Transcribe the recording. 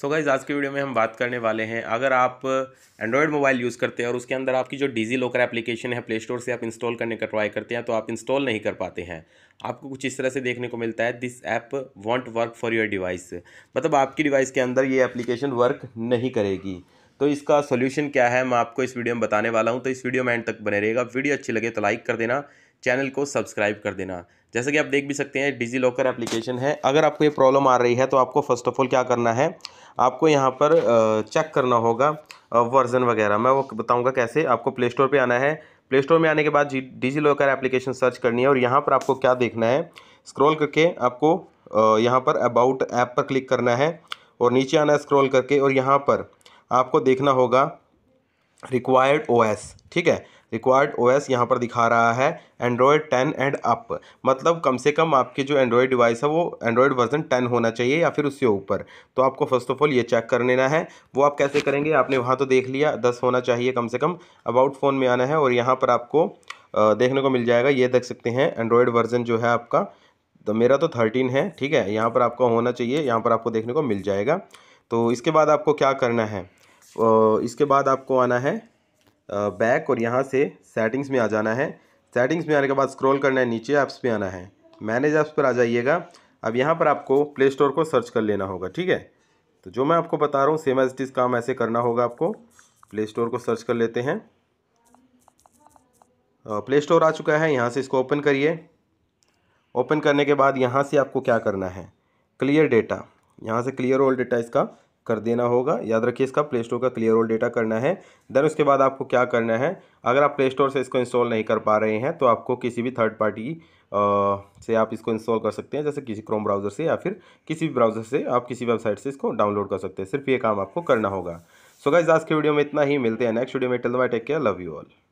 so guys आज के video में हम बात करने वाले हैं अगर आप एंड्रॉयड मोबाइल यूज़ करते हैं और उसके अंदर आपकी जो डिजी लॉकर एप्लीकेशन है प्ले स्टोर से आप इंस्टॉल करने का ट्राई करते हैं तो आप इंस्टॉल नहीं कर पाते हैं आपको कुछ इस तरह से देखने को मिलता है this app won't work for your device मतलब आपकी डिवाइस के अंदर ये एप्लीकेशन वर्क नहीं करेगी तो इसका सोल्यूशन क्या है मैं आपको इस वीडियो में बताने वाला हूँ तो इस वीडियो में एंड तक बने रहेगा वीडियो अच्छी लगे तो लाइक कर देना चैनल को सब्सक्राइब कर देना जैसा कि आप देख भी सकते हैं डिजी लॉकर एप्लीकेशन है अगर आपको ये प्रॉब्लम आ रही है तो आपको फर्स्ट ऑफ ऑल क्या करना है आपको यहाँ पर चेक करना होगा वर्ज़न वगैरह मैं वो बताऊँगा कैसे आपको प्ले स्टोर पर आना है प्ले स्टोर में आने के बाद जी डिजी लॉकर एप्लीकेशन सर्च करनी है और यहाँ पर आपको क्या देखना है स्क्रॉल करके आपको यहाँ पर अबाउट ऐप पर क्लिक करना है और नीचे आना है स्क्रॉल करके और यहाँ पर आपको देखना होगा रिक्वायर्ड ओ एस ठीक है रिक्वायर्ड ओ एस यहाँ पर दिखा रहा है एंड्रॉयड टेन एंड अप मतलब कम से कम आपके जो एंड्रॉयड डिवाइस है वो एंड्रॉयड वर्जन टेन होना चाहिए या फिर उससे ऊपर तो आपको फर्स्ट ऑफ ऑल ये चेक कर लेना है वो आप कैसे करेंगे आपने वहाँ तो देख लिया दस होना चाहिए कम से कम अबाउट फ़ोन में आना है और यहाँ पर आपको देखने को मिल जाएगा ये देख सकते हैं एंड्रॉयड वर्जन जो है आपका तो मेरा तो थर्टीन है ठीक है यहाँ पर आपका होना चाहिए यहाँ पर आपको देखने को मिल जाएगा तो इसके बाद आपको क्या करना है इसके बाद आपको आना है बैक और यहाँ से सेटिंग्स में आ जाना है सेटिंग्स में आने के बाद स्क्रॉल करना है नीचे ऐप्स पे आना है मैनेज ऐप्स पर आ जाइएगा अब यहाँ पर आपको प्ले स्टोर को सर्च कर लेना होगा ठीक है तो जो मैं आपको बता रहा हूँ सेम एज इट इज़ काम ऐसे करना होगा आपको प्ले स्टोर को सर्च कर लेते हैं प्ले स्टोर आ चुका है यहाँ से इसको ओपन करिए ओपन करने के बाद यहाँ से आपको क्या करना है क्लियर डेटा यहाँ से क्लियर ऑल डेटा इसका कर देना होगा याद रखिए इसका प्ले स्टोर का क्लियर ऑल डेटा करना है देन उसके बाद आपको क्या करना है अगर आप प्ले स्टोर से इसको इंस्टॉल नहीं कर पा रहे हैं तो आपको किसी भी थर्ड पार्टी से आप इसको इंस्टॉल कर सकते हैं जैसे किसी क्रोम ब्राउज़र से या फिर किसी भी ब्राउज़र से आप किसी वेबसाइट से इसको डाउनलोड कर सकते हैं सिर्फ ये काम आपको करना होगा सो गाइज आज के वीडियो में इतना ही मिलते हैं नेक्स्ट वीडियो में the bye take care love you all